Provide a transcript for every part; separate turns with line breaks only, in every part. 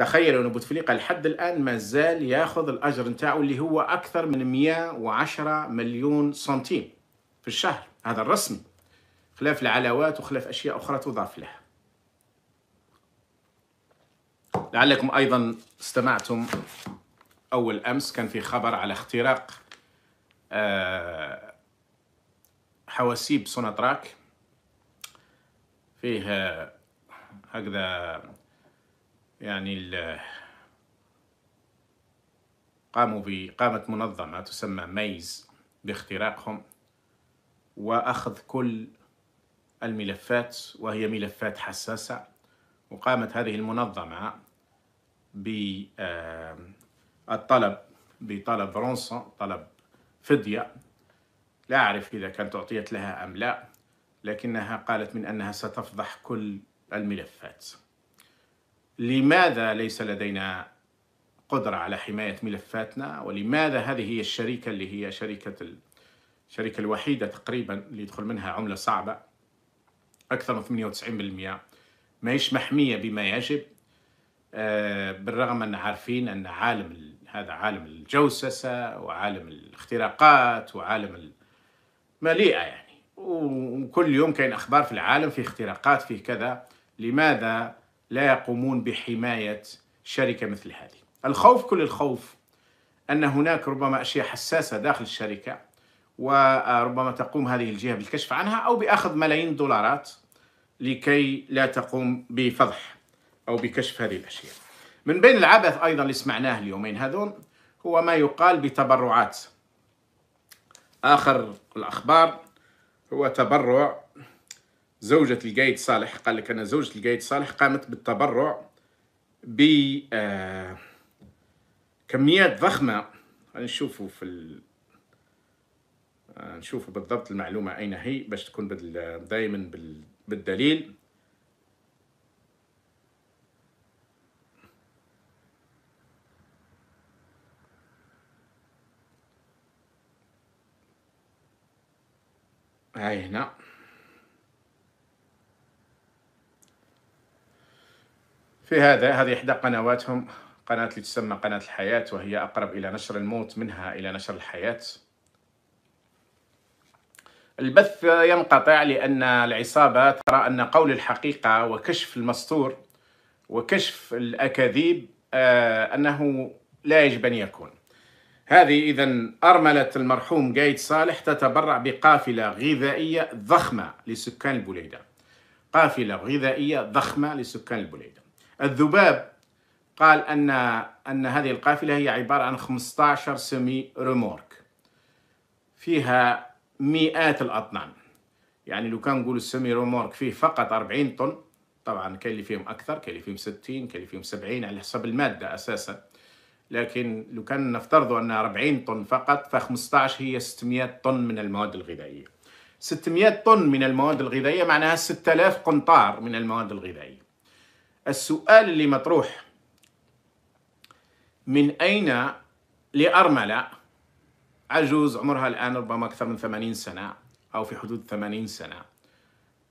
تخيلوا ان بوتفليقه لحد الان ما زال ياخذ الاجر نتاعو اللي هو اكثر من 110 مليون سنتيم في الشهر هذا الرسمي خلاف العلاوات وخلاف اشياء اخرى تضاف له لعلكم ايضا استمعتم اول امس كان في خبر على اختراق آه، حواسيب سوناتراك فيه آه، هكذا يعني قاموا قامت منظمة تسمى ميز باختراقهم وأخذ كل الملفات وهي ملفات حساسة وقامت هذه المنظمة بالطلب آه، بطلب رونسون طلب فدية لا أعرف إذا كانت أعطيت لها أم لا لكنها قالت من أنها ستفضح كل الملفات لماذا ليس لدينا قدرة على حماية ملفاتنا ولماذا هذه هي الشركة اللي هي شركة الشركة الوحيدة تقريبا اللي يدخل منها عملة صعبة أكثر من 98% ماهيش محمية بما يجب آه، بالرغم أن عارفين أن عالم هذا عالم الجوسسة وعالم الاختراقات وعالم مليئة يعني وكل يوم كاين أخبار في العالم في اختراقات في كذا لماذا لا يقومون بحماية شركة مثل هذه الخوف كل الخوف أن هناك ربما أشياء حساسة داخل الشركة وربما تقوم هذه الجهة بالكشف عنها أو بأخذ ملايين دولارات لكي لا تقوم بفضح أو بكشف هذه الأشياء من بين العبث أيضا اللي سمعناه اليومين هذون هو ما يقال بتبرعات آخر الأخبار هو تبرع زوجة القايد صالح قال لك أنا زوجة القايد صالح قامت بالتبرع ب آه، كميات ضخمة نشوفوا في ال... آه، نشوفوا بالضبط المعلومة أين هي باش تكون بال... دائما بال... بالدليل هاي هنا في هذا هذه إحدى قنواتهم قناة اللي تسمى قناة الحياة وهي أقرب إلى نشر الموت منها إلى نشر الحياة البث ينقطع لأن العصابة ترى أن قول الحقيقة وكشف المستور وكشف الأكاذيب آه، أنه لا يجب أن يكون هذه إذا أرملة المرحوم قايد صالح تتبرع بقافلة غذائية ضخمة لسكان البوليدة قافلة غذائية ضخمة لسكان البوليدة الذباب قال أن أن هذه القافلة هي عبارة عن 15 سمي ريمورك فيها مئات الأطنان يعني لو كان نقول السمي ريمورك فيه فقط 40 طن طبعا كاين اللي فيهم أكثر كاين اللي فيهم 60 كاين اللي فيهم 70 على حسب المادة أساسا لكن لو كان نفترض أن 40 طن فقط ف 15 هي 600 طن من المواد الغذائية 600 طن من المواد الغذائية معناها 6000 قنطار من المواد الغذائية السؤال اللي مطروح من أين لأرملة عجوز عمرها الآن ربما أكثر من ثمانين سنة أو في حدود ثمانين سنة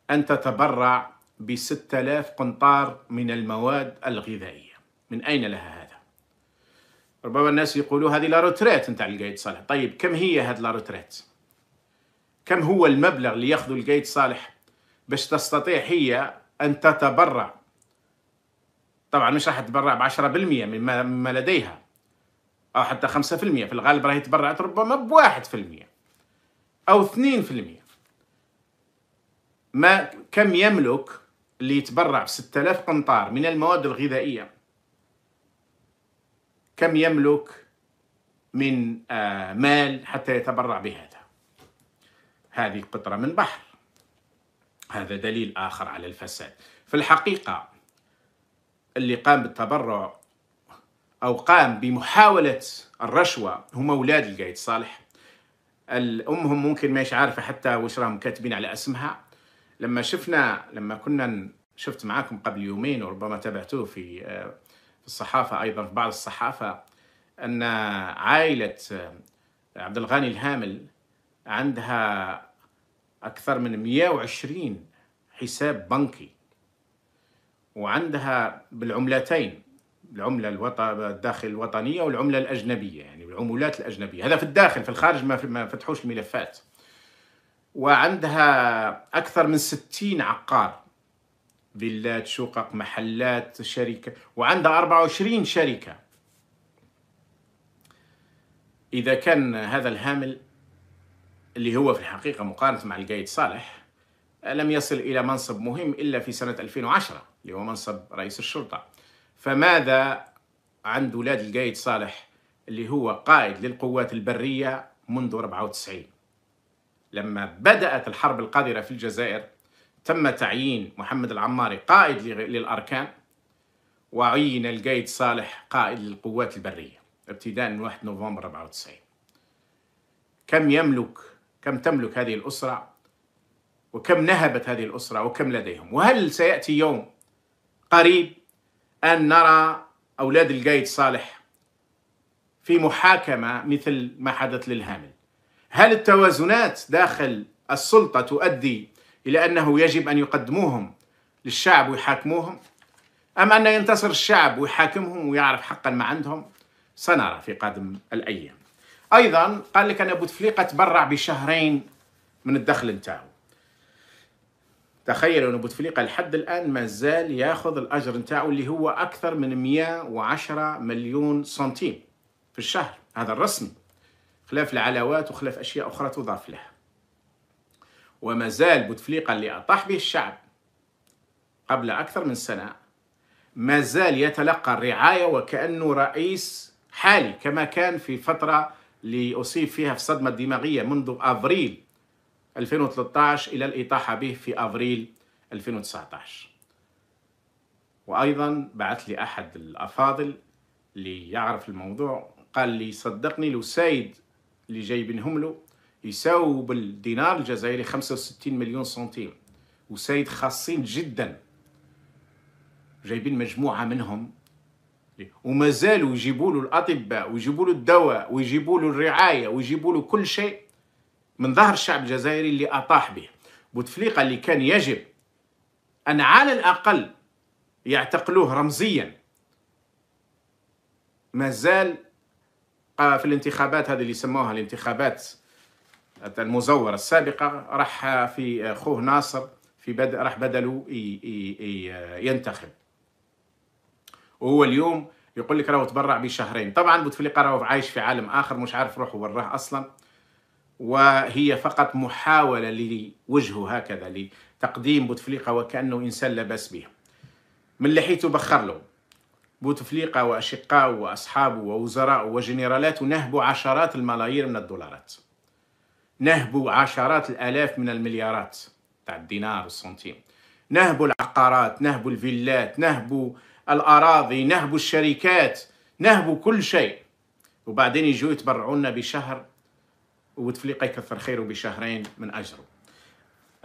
أن تتبرع بستة آلاف قنطار من المواد الغذائية من أين لها هذا؟ ربما الناس يقولوا هذه لاروتريت نتاع القايد صالح طيب كم هي هذه لاروتريت؟ كم هو المبلغ اللي ياخذه القايد صالح باش تستطيع هي أن تتبرع طبعا مش راح تتبرع ب 10% مما لديها أو حتى 5% في الغالب راهي تبرعت ربما بواحد 1% أو 2% ما كم يملك اللي يتبرع ب 6000 قنطار من المواد الغذائية كم يملك من آه، مال حتى يتبرع بهذا هذه قطرة من بحر هذا دليل آخر على الفساد في الحقيقة اللي قام بالتبرع أو قام بمحاولة الرشوة هم أولاد القايد صالح الأمهم ممكن ماش عارفة حتى وش راهم كاتبين على اسمها لما شفنا لما كنا شفت معاكم قبل يومين وربما تابعتوه في آه، في الصحافة أيضا في بعض الصحافة أن عائلة آه، عبد الغني الهامل عندها أكثر من 120 حساب بنكي وعندها بالعملتين العملة الوطن الداخل الوطنية والعملة الأجنبية يعني العمولات الأجنبية هذا في الداخل في الخارج ما فتحوش الملفات وعندها أكثر من ستين عقار فيلات شقق محلات شركة وعندها 24 شركة إذا كان هذا الهامل اللي هو في الحقيقة مقارنة مع القايد صالح لم يصل إلى منصب مهم إلا في سنة 2010 اللي هو منصب رئيس الشرطة فماذا عند ولاد القايد صالح اللي هو قائد للقوات البرية منذ 94 لما بدأت الحرب القادرة في الجزائر تم تعيين محمد العماري قائد للأركان وعين القايد صالح قائد للقوات البرية ابتداء من 1 نوفمبر 94 كم يملك كم تملك هذه الأسرة وكم نهبت هذه الأسرة وكم لديهم وهل سيأتي يوم قريب أن نرى أولاد القايد صالح في محاكمة مثل ما حدث للهامل هل التوازنات داخل السلطة تؤدي إلى أنه يجب أن يقدموهم للشعب ويحاكموهم أم أن ينتصر الشعب ويحاكمهم ويعرف حقا ما عندهم سنرى في قادم الأيام أيضا قال لك أن بوتفليقة تبرع بشهرين من الدخل نتاعو تخيل ان بوتفليقه لحد الان ما زال ياخذ الاجر نتاعو اللي هو اكثر من 110 مليون سنتيم في الشهر هذا الرسمي خلاف العلاوات وخلاف اشياء اخرى تضاف له وما زال بوتفليقه اللي اطاح به الشعب قبل اكثر من سنه ما زال يتلقى الرعايه وكانه رئيس حالي كما كان في فتره اللي اصيب فيها في صدمه دماغيه منذ أبريل 2013 إلى الإطاحة به في أفريل 2019 وأيضا بعث لي أحد الأفاضل اللي يعرف الموضوع قال لي صدقني لو سيد اللي جايبينهم له يساوي بالدينار الجزائري 65 مليون سنتيم وسيد خاصين جدا جايبين مجموعة منهم وما زالوا يجيبوا له الأطباء ويجيبوا له الدواء ويجيبوا له الرعاية ويجيبوا له كل شيء من ظهر الشعب الجزائري اللي أطاح به بوتفليقة اللي كان يجب أن على الأقل يعتقلوه رمزيا ما زال في الانتخابات هذه اللي سموها الانتخابات المزورة السابقة راح في خوه ناصر في بد... راح بدلوا ينتخب وهو اليوم يقول لك راهو تبرع بشهرين طبعا بوتفليقه راهو عايش في عالم اخر مش عارف روحه وراه اصلا وهي فقط محاولة لوجهه هكذا لتقديم بوتفليقة وكأنه إنسان لبس به من حيث بخر له بوتفليقة وأشقاء وأصحابه ووزراء وجنرالات نهبوا عشرات الملايير من الدولارات نهبوا عشرات الآلاف من المليارات تاع الدينار والسنتيم نهبوا العقارات نهبوا الفيلات نهبوا الأراضي نهبوا الشركات نهبوا كل شيء وبعدين يجوا يتبرعوا لنا بشهر وبوتفليقه يكثر خيره بشهرين من أجره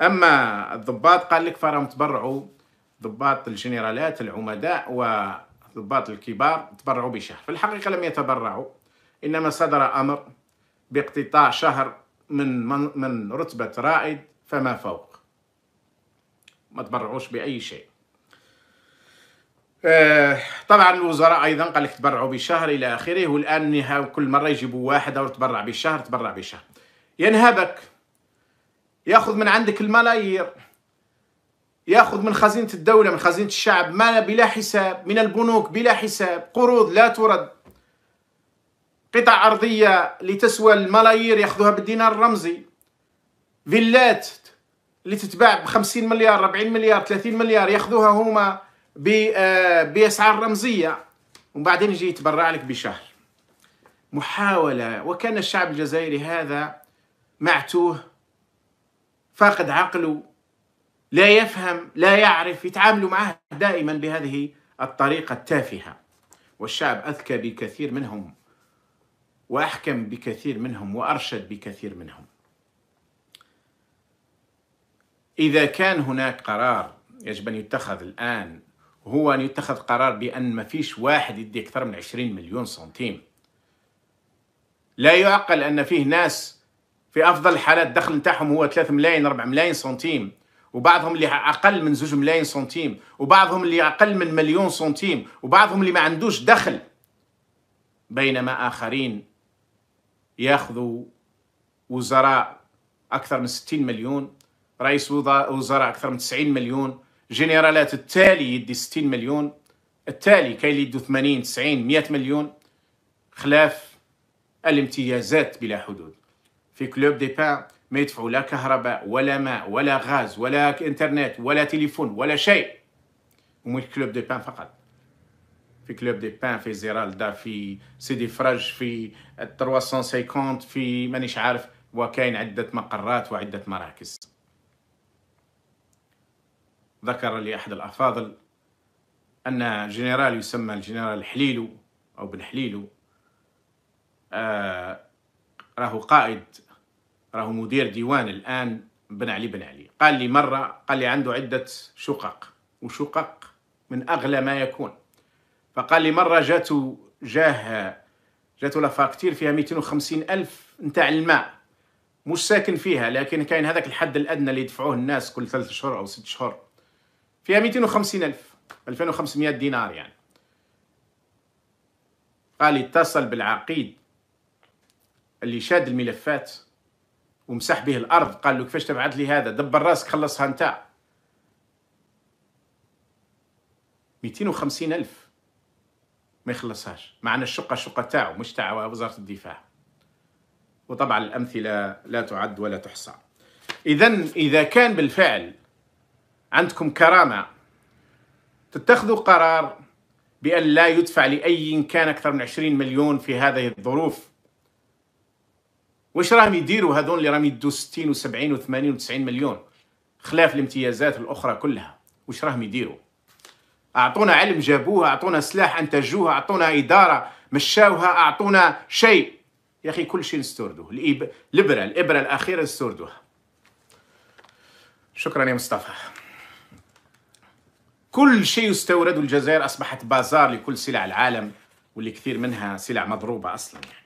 أما الضباط قال لك فراهم تبرعوا ضباط الجنرالات العمداء وضباط الكبار تبرعوا بشهر في الحقيقة لم يتبرعوا إنما صدر أمر باقتطاع شهر من, من, من رتبة رائد فما فوق ما تبرعوش بأي شيء آه، طبعا الوزراء ايضا قال لك تبرعوا بالشهر الى اخره والان كل مره يجيبوا واحد او تبرع بالشهر تبرع بالشهر ينهبك ياخذ من عندك الملايير ياخذ من خزينه الدوله من خزينه الشعب ما بلا حساب من البنوك بلا حساب قروض لا ترد قطع ارضيه لتسوى الملايير ياخذوها بالدينار الرمزي فيلات اللي تتباع ب 50 مليار 40 مليار 30 مليار ياخذوها هما آه، باسعار رمزيه وبعدين يجي يتبرع لك بشهر محاوله وكان الشعب الجزائري هذا معتوه فاقد عقله لا يفهم لا يعرف يتعاملوا معه دائما بهذه الطريقه التافهه والشعب اذكى بكثير منهم واحكم بكثير منهم وارشد بكثير منهم اذا كان هناك قرار يجب ان يتخذ الان هو أن يتخذ قرار بأن ما فيش واحد يدي أكثر من 20 مليون سنتيم لا يعقل أن فيه ناس في أفضل الحالات الدخل نتاعهم هو 3 ملايين 4 ملايين سنتيم وبعضهم اللي أقل من 2 ملايين سنتيم وبعضهم اللي أقل من مليون سنتيم وبعضهم اللي ما عندوش دخل بينما آخرين ياخذوا وزراء أكثر من 60 مليون رئيس وزراء أكثر من 90 مليون جنرالات التالي يدي 60 مليون التالي كاين اللي يدو 80 90 100 مليون خلاف الامتيازات بلا حدود في كلوب دي بان ما يدفعوا لا كهرباء ولا ماء ولا غاز ولا انترنت ولا تليفون ولا شيء ومش كلوب دي بان فقط في كلوب دي بان في زيرالدا في سيدي فرج في 350 في مانيش عارف وكاين عده مقرات وعده مراكز ذكر لي أحد الأفاضل أن جنرال يسمى الجنرال حليلو أو بن حليلو آه راهو قائد راهو مدير ديوان الآن بن علي بن علي قال لي مرة قال لي عنده عدة شقق وشقق من أغلى ما يكون فقال لي مرة جاته جاه جاته لفاكتير فيها 250 ألف نتاع الماء مش ساكن فيها لكن كاين هذاك الحد الأدنى اللي يدفعوه الناس كل ثلاثة شهور أو ست شهور فيها 250 ألف 2500 دينار يعني قال اتصل بالعقيد اللي شاد الملفات ومسح به الأرض قال له كيفاش تبعث لي هذا دبر راسك خلصها أنت 250 ألف ما يخلصهاش معنا الشقة شقة تاعو مش تاع وزارة الدفاع وطبعا الأمثلة لا تعد ولا تحصى إذا إذا كان بالفعل عندكم كرامة تتخذوا قرار بأن لا يدفع لأي كان أكثر من 20 مليون في هذه الظروف واش راهم يديروا هذون اللي راهم يدوا 60 و70 و80 و90 مليون خلاف الامتيازات الاخرى كلها واش راهم يديروا اعطونا علم جابوها اعطونا سلاح انتجوها اعطونا اداره مشاوها اعطونا شيء يا اخي كل شيء نستوردوه الابره الابره الاخيره نستوردوها شكرا يا مصطفى كل شيء يستورد الجزائر أصبحت بازار لكل سلع العالم واللي كثير منها سلع مضروبة أصلا يعني